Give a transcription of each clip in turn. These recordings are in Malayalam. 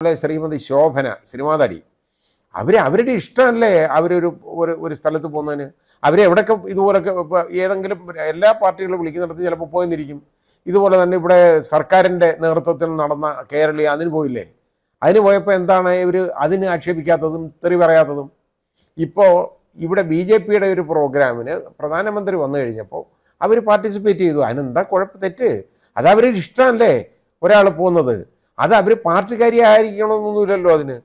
അല്ലെ ശ്രീമതി ശോഭന സിനിമാതടി അവർ അവരുടെ ഇഷ്ടമല്ലേ അവരൊരു ഒരു ഒരു സ്ഥലത്ത് പോകുന്നതിന് അവരെ എവിടെയൊക്കെ ഇതുപോലൊക്കെ ഏതെങ്കിലും എല്ലാ പാർട്ടികളും വിളിക്കുന്നിടത്ത് ചിലപ്പോൾ പോയെന്നിരിക്കും ഇതുപോലെ തന്നെ ഇവിടെ സർക്കാരിൻ്റെ നേതൃത്വത്തിൽ നടന്ന കേരളീയ അതിന് പോയില്ലേ അതിന് പോയപ്പോൾ എന്താണ് ഇവർ അതിന് ആക്ഷേപിക്കാത്തതും തെറി പറയാത്തതും ഇപ്പോൾ ഇവിടെ ബി ജെ പിയുടെ ഒരു പ്രോഗ്രാമിന് പ്രധാനമന്ത്രി വന്നു കഴിഞ്ഞപ്പോൾ അവർ പാർട്ടിസിപ്പേറ്റ് ചെയ്തു അതിനെന്താ കുഴപ്പം തെറ്റ് അതവരുടെ ഇഷ്ടമല്ലേ ഒരാൾ പോകുന്നത് അത് അവർ പാർട്ടിക്കാരിയായിരിക്കണമെന്നൊന്നുമില്ലല്ലോ അതിന്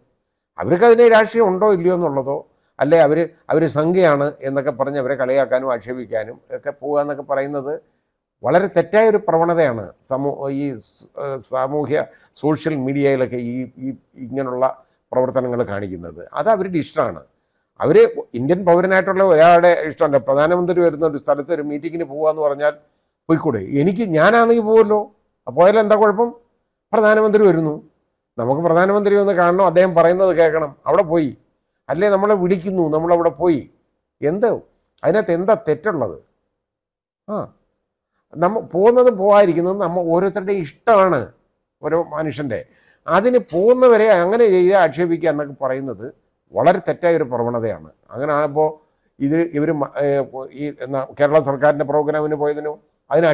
അവർക്ക് അതിനെ രാഷ്ട്രീയം ഉണ്ടോ ഇല്ലയോ എന്നുള്ളതോ അല്ലെ അവർ അവർ സംഘയാണ് എന്നൊക്കെ പറഞ്ഞ് അവരെ കളിയാക്കാനും ആക്ഷേപിക്കാനും ഒക്കെ പോകുക എന്നൊക്കെ പറയുന്നത് വളരെ തെറ്റായ ഒരു പ്രവണതയാണ് സമൂഹ ഈ സാമൂഹ്യ സോഷ്യൽ മീഡിയയിലൊക്കെ ഈ ഈ ഇങ്ങനെയുള്ള പ്രവർത്തനങ്ങൾ കാണിക്കുന്നത് അത് അവരുടെ ഇഷ്ടമാണ് അവർ ഇന്ത്യൻ പൗരനായിട്ടുള്ള ഒരാളുടെ ഇഷ്ടമല്ല പ്രധാനമന്ത്രി വരുന്ന ഒരു സ്ഥലത്ത് ഒരു മീറ്റിങ്ങിന് പോകുക എന്ന് പറഞ്ഞാൽ പോയിക്കൂടെ എനിക്ക് ഞാനാണെങ്കിൽ പോകുമല്ലോ അപ്പോൾ എന്താ കുഴപ്പം പ്രധാനമന്ത്രി വരുന്നു നമുക്ക് പ്രധാനമന്ത്രി ഒന്ന് കാണണം അദ്ദേഹം പറയുന്നത് കേൾക്കണം അവിടെ പോയി അല്ലേ നമ്മളെ വിളിക്കുന്നു നമ്മളവിടെ പോയി എന്ത് അതിനകത്ത് എന്താ തെറ്റുള്ളത് ആ നമ്മ പോകുന്നതും പോകാതിരിക്കുന്നതും നമ്മൾ ഓരോരുത്തരുടെ ഇഷ്ടമാണ് ഓരോ മനുഷ്യൻ്റെ അതിന് പോകുന്നവരെ അങ്ങനെ ചെയ്ത് ആക്ഷേപിക്കുക എന്നൊക്കെ പറയുന്നത് വളരെ തെറ്റായ ഒരു പ്രവണതയാണ് അങ്ങനെയാണിപ്പോൾ ഇത് ഇവർ ഈ എന്നാ കേരള സർക്കാരിൻ്റെ പ്രോഗ്രാമിന് പോയതിനോ അതിനെ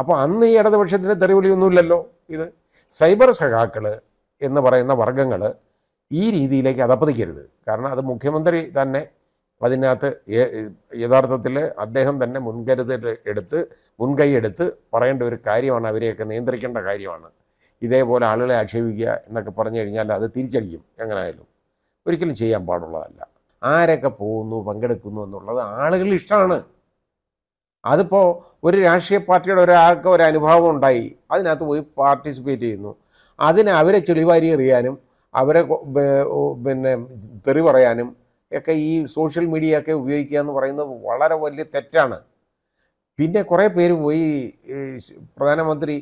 അപ്പോൾ അന്ന് ഈ ഇടതുപക്ഷത്തിന് തെറിവിളിയൊന്നുമില്ലല്ലോ ഇത് സൈബർ സഖാക്കൾ എന്ന് പറയുന്ന വർഗങ്ങൾ ഈ രീതിയിലേക്ക് അതപ്പതിക്കരുത് കാരണം അത് മുഖ്യമന്ത്രി തന്നെ അതിനകത്ത് യഥാർത്ഥത്തിൽ അദ്ദേഹം തന്നെ മുൻകരുതൽ എടുത്ത് മുൻകൈ എടുത്ത് പറയേണ്ട ഒരു കാര്യമാണ് അവരെയൊക്കെ നിയന്ത്രിക്കേണ്ട കാര്യമാണ് ഇതേപോലെ ആളുകളെ ആക്ഷേപിക്കുക എന്നൊക്കെ പറഞ്ഞു കഴിഞ്ഞാൽ അത് തിരിച്ചടിക്കും എങ്ങനായാലും ഒരിക്കലും ചെയ്യാൻ പാടുള്ളതല്ല ആരൊക്കെ പോകുന്നു പങ്കെടുക്കുന്നു എന്നുള്ളത് ആളുകൾ ഇഷ്ടമാണ് അതിപ്പോൾ ഒരു രാഷ്ട്രീയ പാർട്ടിയുടെ ഒരാൾക്ക് ഒരു അനുഭവം ഉണ്ടായി അതിനകത്ത് പോയി പാർട്ടിസിപ്പേറ്റ് ചെയ്യുന്നു അതിന് അവരെ ചെളിവാരി എറിയാനും അവരെ പിന്നെ തെറി പറയാനും ഒക്കെ ഈ സോഷ്യൽ മീഡിയ ഒക്കെ ഉപയോഗിക്കുക എന്ന് പറയുന്നത് വളരെ വലിയ തെറ്റാണ് പിന്നെ കുറേ പേര് പോയി പ്രധാനമന്ത്രി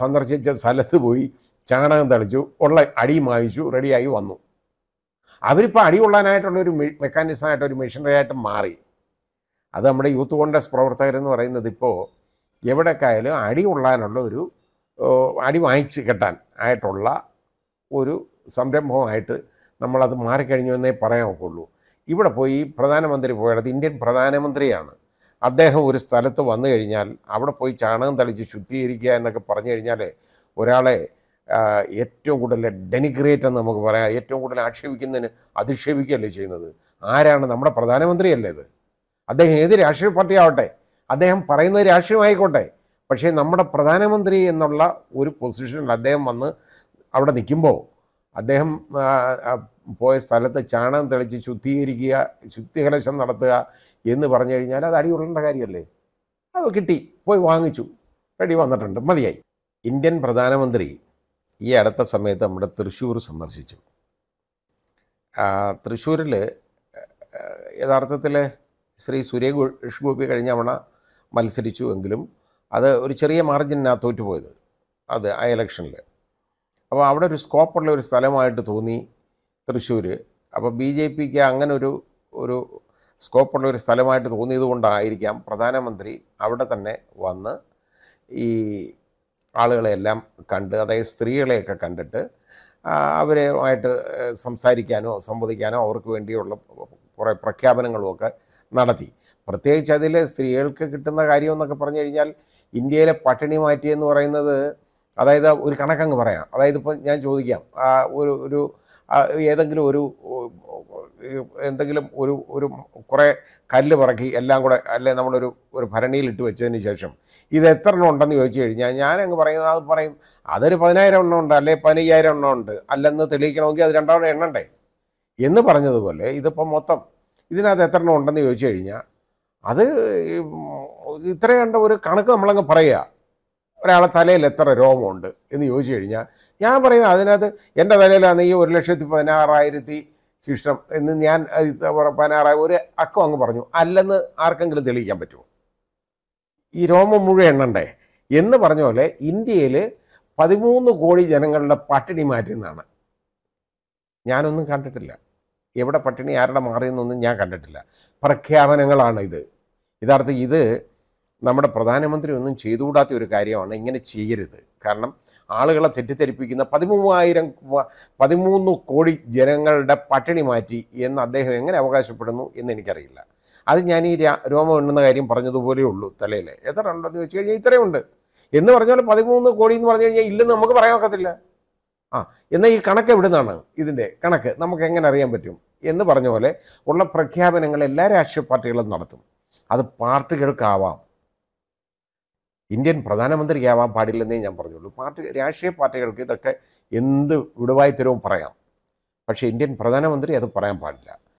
സന്ദർശിച്ച സ്ഥലത്ത് പോയി ചാണകം തളിച്ചു ഉള്ള അടിയും വാങ്ങിച്ചു റെഡിയായി വന്നു അവരിപ്പോൾ അടി കൊള്ളാനായിട്ടുള്ളൊരു മെക്കാനിസമായിട്ട് ഒരു മെഷീനറി ആയിട്ട് മാറി അത് നമ്മുടെ യൂത്ത് കോൺഗ്രസ് പ്രവർത്തകരെന്ന് പറയുന്നത് ഇപ്പോൾ എവിടേക്കായാലും അടി കൊള്ളാനുള്ള ഒരു അടി വാങ്ങിച്ച് കെട്ടാൻ ആയിട്ടുള്ള ഒരു സംരംഭമായിട്ട് നമ്മളത് മാറിക്കഴിഞ്ഞു എന്നേ പറയാൻ ഒക്കുള്ളൂ ഇവിടെ പോയി പ്രധാനമന്ത്രി പോയത് ഇന്ത്യൻ പ്രധാനമന്ത്രിയാണ് അദ്ദേഹം ഒരു സ്ഥലത്ത് വന്നു കഴിഞ്ഞാൽ അവിടെ പോയി ചാണകം തളിച്ച് ശുദ്ധീകരിക്കുക എന്നൊക്കെ പറഞ്ഞു കഴിഞ്ഞാൽ ഒരാളെ ഏറ്റവും കൂടുതൽ ഡെനിഗ്രേറ്റ് എന്ന് നമുക്ക് പറയാം ഏറ്റവും കൂടുതൽ ആക്ഷേപിക്കുന്നതിന് അധിക്ഷേപിക്കുകയല്ലേ ചെയ്യുന്നത് ആരാണ് നമ്മുടെ പ്രധാനമന്ത്രിയല്ലേ ഇത് അദ്ദേഹം ഏത് രാഷ്ട്രീയ പാർട്ടി ആവട്ടെ അദ്ദേഹം പറയുന്നത് രാഷ്ട്രീയമായിക്കോട്ടെ പക്ഷേ നമ്മുടെ പ്രധാനമന്ത്രി എന്നുള്ള ഒരു പൊസിഷനിൽ അദ്ദേഹം വന്ന് അവിടെ നിൽക്കുമ്പോൾ അദ്ദേഹം പോയ സ്ഥലത്ത് ചാണകം തെളിച്ച് ശുദ്ധീകരിക്കുക ശുദ്ധികലശം നടത്തുക എന്ന് പറഞ്ഞു കഴിഞ്ഞാൽ അത് അടിയുള്ളേണ്ട കാര്യമല്ലേ അത് കിട്ടി പോയി വാങ്ങിച്ചു റെഡി വന്നിട്ടുണ്ട് മതിയായി ഇന്ത്യൻ പ്രധാനമന്ത്രി ഈ അടുത്ത സമയത്ത് നമ്മുടെ തൃശ്ശൂർ സന്ദർശിച്ചു തൃശ്ശൂരിൽ യഥാർത്ഥത്തിൽ ശ്രീ സുരേഷ് ഗോപി കഴിഞ്ഞ തവണ മത്സരിച്ചു എങ്കിലും അത് ഒരു ചെറിയ മാർജിനാണ് തോറ്റുപോയത് അത് ആ ഇലക്ഷനിൽ അപ്പോൾ അവിടെ ഒരു സ്കോപ്പുള്ള ഒരു സ്ഥലമായിട്ട് തോന്നി തൃശ്ശൂർ അപ്പോൾ ബി ജെ പിക്ക് അങ്ങനെ ഒരു ഒരു സ്കോപ്പുള്ള ഒരു സ്ഥലമായിട്ട് തോന്നിയതുകൊണ്ടായിരിക്കാം പ്രധാനമന്ത്രി അവിടെ തന്നെ വന്ന് ഈ ആളുകളെയെല്ലാം കണ്ട് അതായത് സ്ത്രീകളെയൊക്കെ കണ്ടിട്ട് അവരുമായിട്ട് സംസാരിക്കാനോ സംവദിക്കാനോ അവർക്ക് വേണ്ടിയുള്ള കുറേ പ്രഖ്യാപനങ്ങളുമൊക്കെ നടത്തി പ്രത്യേകിച്ച് അതിൽ സ്ത്രീകൾക്ക് കിട്ടുന്ന കാര്യം എന്നൊക്കെ പറഞ്ഞു കഴിഞ്ഞാൽ ഇന്ത്യയിലെ പട്ടിണി മാറ്റിയെന്ന് പറയുന്നത് അതായത് ഒരു കണക്കങ്ങ് പറയാം അതായത് ഇപ്പം ഞാൻ ചോദിക്കാം ഒരു ഒരു ഏതെങ്കിലും ഒരു എന്തെങ്കിലും ഒരു ഒരു കുറേ കല്ല് പറക്കി എല്ലാം കൂടെ അല്ലെ നമ്മളൊരു ഒരു ഭരണിയിലിട്ട് വെച്ചതിന് ശേഷം ഇത് എത്ര എണ്ണം ഉണ്ടെന്ന് ചോദിച്ചു കഴിഞ്ഞാൽ ഞാനങ്ങ് പറയും അത് പറയും അതൊരു പതിനായിരം എണ്ണം ഉണ്ട് അല്ലെങ്കിൽ പതിനയ്യായിരം എണ്ണം ഉണ്ട് അല്ലെന്ന് തെളിയിക്കണമെങ്കിൽ അത് രണ്ടാമത് എണ്ണണ്ടേ എന്ന് പറഞ്ഞതുപോലെ ഇതിപ്പോൾ മൊത്തം ഇതിനകത്ത് എത്ര എണ്ണം ഉണ്ടെന്ന് ചോദിച്ചു കഴിഞ്ഞാൽ അത് ഇത്ര ഒരു കണക്ക് നമ്മളങ്ങ് പറയുക ഒരാളെ തലയിൽ എത്ര രോമമുണ്ട് എന്ന് ചോദിച്ചു കഴിഞ്ഞാൽ ഞാൻ പറയും അതിനകത്ത് എൻ്റെ തലയിലാണ് ഈ ഒരു ലക്ഷത്തി പതിനാറായിരത്തി ശിഷ്ടം എന്ന് ഞാൻ പതിനാറായി ഒരു അക്കം അങ്ങ് പറഞ്ഞു അല്ലെന്ന് ആർക്കെങ്കിലും തെളിയിക്കാൻ പറ്റുമോ ഈ രോമം മുഴുവൻ എണ്ണണ്ടേ എന്ന് പറഞ്ഞ പോലെ ഇന്ത്യയിൽ പതിമൂന്ന് കോടി ജനങ്ങളുടെ പട്ടിണി മാറ്റുന്നതാണ് ഞാനൊന്നും കണ്ടിട്ടില്ല എവിടെ പട്ടിണി ആരുടെ മാറിയെന്നൊന്നും ഞാൻ കണ്ടിട്ടില്ല പ്രഖ്യാപനങ്ങളാണ് ഇത് യഥാർത്ഥം ഇത് നമ്മുടെ പ്രധാനമന്ത്രി ഒന്നും ചെയ്തുകൂടാത്ത ഒരു കാര്യമാണ് ഇങ്ങനെ ചെയ്യരുത് കാരണം ആളുകളെ തെറ്റിദ്ധരിപ്പിക്കുന്ന പതിമൂവായിരം പതിമൂന്ന് കോടി ജനങ്ങളുടെ പട്ടിണി മാറ്റി എന്ന് അദ്ദേഹം എങ്ങനെ അവകാശപ്പെടുന്നു എന്ന് എനിക്കറിയില്ല അത് ഞാൻ ഈ രോമം ഉണ്ടെന്ന കാര്യം പറഞ്ഞതുപോലെ ഉള്ളൂ തലയിൽ എത്ര ഉണ്ടെന്ന് ചോദിച്ചു കഴിഞ്ഞാൽ ഇത്രയുണ്ട് എന്ന് പറഞ്ഞാൽ പതിമൂന്ന് കോടി എന്ന് പറഞ്ഞു കഴിഞ്ഞാൽ ഇല്ലെന്ന് നമുക്ക് പറയാൻ ഒക്കത്തില്ല ആ എന്നാൽ ഈ കണക്ക് എവിടെ നിന്നാണ് ഇതിൻ്റെ കണക്ക് നമുക്ക് എങ്ങനെ അറിയാൻ പറ്റും എന്ന് പറഞ്ഞ പോലെ ഉള്ള പ്രഖ്യാപനങ്ങൾ എല്ലാ രാഷ്ട്രീയ പാർട്ടികളും നടത്തും അത് പാർട്ടികൾക്കാവാം ഇന്ത്യൻ പ്രധാനമന്ത്രിയാവാൻ പാടില്ലെന്നേ ഞാൻ പറഞ്ഞുള്ളൂ പാർട്ടി രാഷ്ട്രീയ പാർട്ടികൾക്ക് ഇതൊക്കെ എന്ത് വിടുവായി തരവും പറയാം പക്ഷേ ഇന്ത്യൻ പ്രധാനമന്ത്രി അത് പറയാൻ പാടില്ല